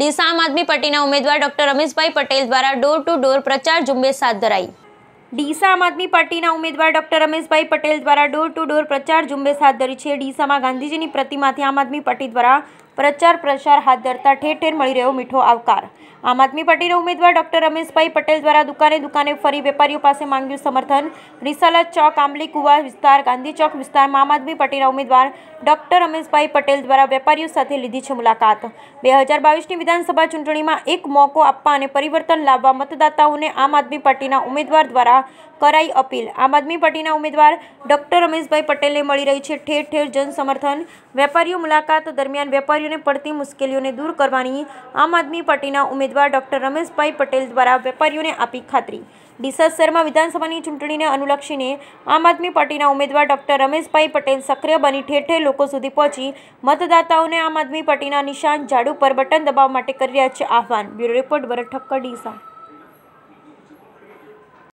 ડીસ આમ આદમી પાર્ટીના ઉમેદવાર ડોક્ટર રમેશભાઈ પટેલ દ્વારા ડોર ટુ ડોર પ્રચાર ઝુંબેશ હાથ ધરાઈ ડીસા આમ આદમી પાર્ટીના ઉમેદવાર ડોક્ટર રમેશભાઈ પટેલ દ્વારા ડોર ટુ ડોર પ્રચાર ઝુંબેશ હાથ ધરી છે ડીસામાં ગાંધીજીની પ્રતિમાથી આમ આદમી પાર્ટી દ્વારા પ્રચાર પ્રસાર હાથ ધરતા ઠેર ઠેર મળી રહ્યો મીઠો આવકાર આમ આદમી પાર્ટીના ઉમેદવાર ડોક્ટર રમેશભાઈ પટેલ દ્વારા દુકાને દુકાને ફરી વેપારીઓ પાસે માંગ્યું સમર્થન રિસાલા ચોક આંબલી કુવા વિસ્તાર ગાંધી ચોક વિસ્તારમાં આમ આદમી પાર્ટીના ઉમેદવાર ડોક્ટર રમેશભાઈ પટેલ દ્વારા વેપારીઓ સાથે લીધી છે મુલાકાત બે હજાર બાવીસની વિધાનસભા ચૂંટણીમાં એક મોકો આપવા અને પરિવર્તન લાવવા મતદાતાઓને આમ આદમી પાર્ટીના ઉમેદવાર દ્વારા કરાઈ અપીલ આમ આદમી પાર્ટીના ઉમેદવાર ડોક્ટર રમેશભાઈ પટેલને મળી રહી છે ઠેર ઠેર જનસમર્થન વેપારીઓ મુલાકાત દરમિયાન વેપારીઓ વેપારીઓને પડતી મુશ્કેલીઓને દૂર કરવાની આમ આદમી પાર્ટીના ઉમેદવાર ડોક્ટર રમેશભાઈ પટેલ દ્વારા વેપારીઓને આપી ખાતરી ડીસા શહેરમાં વિધાનસભાની ચૂંટણીને અનુલક્ષીને આમ આદમી પાર્ટીના ઉમેદવાર ડોક્ટર રમેશભાઈ પટેલ સક્રિય બની ઠેર ઠેર લોકો સુધી પહોંચી મતદાતાઓને આમ આદમી પાર્ટીના નિશાન ઝાડુ પર બટન દબાવવા માટે કરી રહ્યા છે આહવાન બ્યુરો રિપોર્ટ ભરત ઠક્કર ડીસા